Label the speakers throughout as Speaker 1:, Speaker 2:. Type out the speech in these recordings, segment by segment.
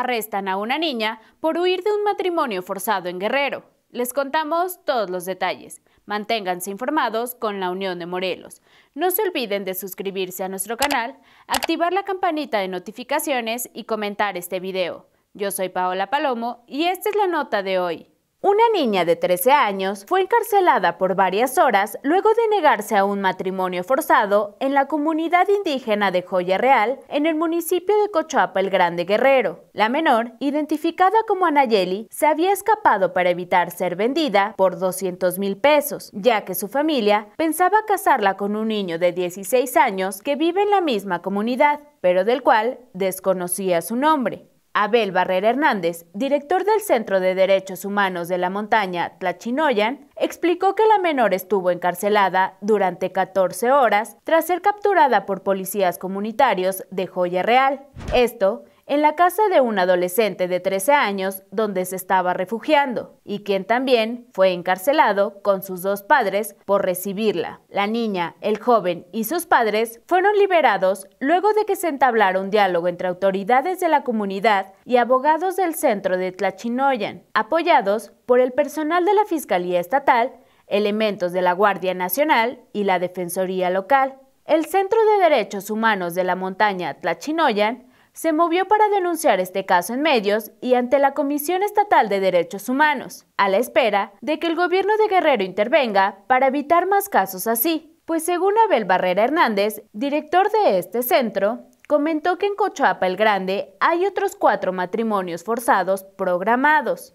Speaker 1: arrestan a una niña por huir de un matrimonio forzado en Guerrero. Les contamos todos los detalles. Manténganse informados con la Unión de Morelos. No se olviden de suscribirse a nuestro canal, activar la campanita de notificaciones y comentar este video. Yo soy Paola Palomo y esta es la nota de hoy. Una niña de 13 años fue encarcelada por varias horas luego de negarse a un matrimonio forzado en la comunidad indígena de Joya Real, en el municipio de Cochoapa el Grande Guerrero. La menor, identificada como Anayeli, se había escapado para evitar ser vendida por 200 mil pesos, ya que su familia pensaba casarla con un niño de 16 años que vive en la misma comunidad, pero del cual desconocía su nombre. Abel Barrera Hernández, director del Centro de Derechos Humanos de la Montaña Tlachinoyan, explicó que la menor estuvo encarcelada durante 14 horas tras ser capturada por policías comunitarios de Joya Real. Esto en la casa de un adolescente de 13 años donde se estaba refugiando y quien también fue encarcelado con sus dos padres por recibirla. La niña, el joven y sus padres fueron liberados luego de que se entablara un diálogo entre autoridades de la comunidad y abogados del centro de Tlachinoyan, apoyados por el personal de la Fiscalía Estatal, elementos de la Guardia Nacional y la Defensoría Local. El Centro de Derechos Humanos de la Montaña Tlachinoyan se movió para denunciar este caso en medios y ante la Comisión Estatal de Derechos Humanos, a la espera de que el gobierno de Guerrero intervenga para evitar más casos así. Pues según Abel Barrera Hernández, director de este centro, comentó que en Cochuapa el Grande hay otros cuatro matrimonios forzados programados.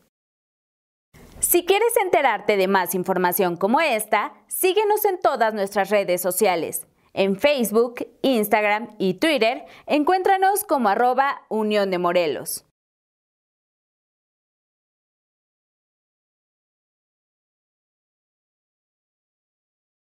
Speaker 1: Si quieres enterarte de más información como esta, síguenos en todas nuestras redes sociales. En Facebook, Instagram y Twitter, encuéntranos como arroba Unión de Morelos.